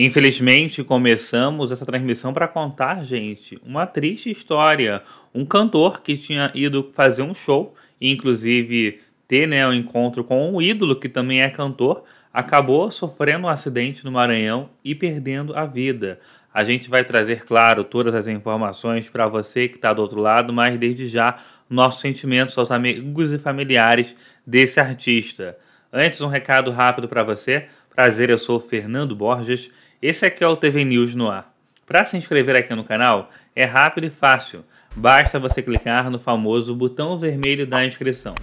Infelizmente, começamos essa transmissão para contar, gente, uma triste história. Um cantor que tinha ido fazer um show, inclusive ter né, um encontro com um ídolo que também é cantor, acabou sofrendo um acidente no Maranhão e perdendo a vida. A gente vai trazer, claro, todas as informações para você que está do outro lado, mas desde já, nossos sentimentos aos amigos e familiares desse artista. Antes, um recado rápido para você. Prazer, eu sou o Fernando Borges. Esse aqui é o TV News no ar. Para se inscrever aqui no canal é rápido e fácil. Basta você clicar no famoso botão vermelho da inscrição.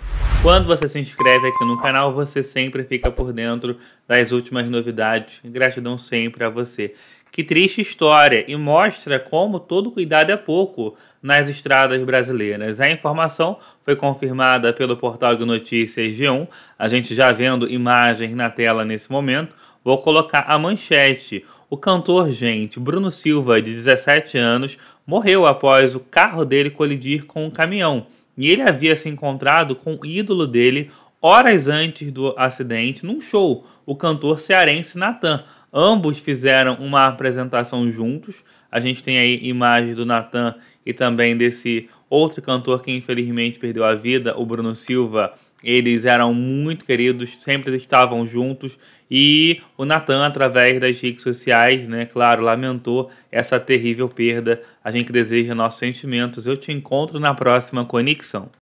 Quando você se inscreve aqui no canal, você sempre fica por dentro das últimas novidades. Gratidão sempre a você. Que triste história e mostra como todo cuidado é pouco nas estradas brasileiras. A informação foi confirmada pelo portal de notícias G1. A gente já vendo imagens na tela nesse momento. Vou colocar a manchete. O cantor, gente, Bruno Silva, de 17 anos, morreu após o carro dele colidir com um caminhão e ele havia se encontrado com o ídolo dele horas antes do acidente num show, o cantor cearense Natan. Ambos fizeram uma apresentação juntos. A gente tem aí imagens do Natan e também desse outro cantor que infelizmente perdeu a vida, o Bruno Silva, eles eram muito queridos, sempre estavam juntos e o Natan, através das redes sociais, né, claro, lamentou essa terrível perda. A gente deseja nossos sentimentos. Eu te encontro na próxima conexão.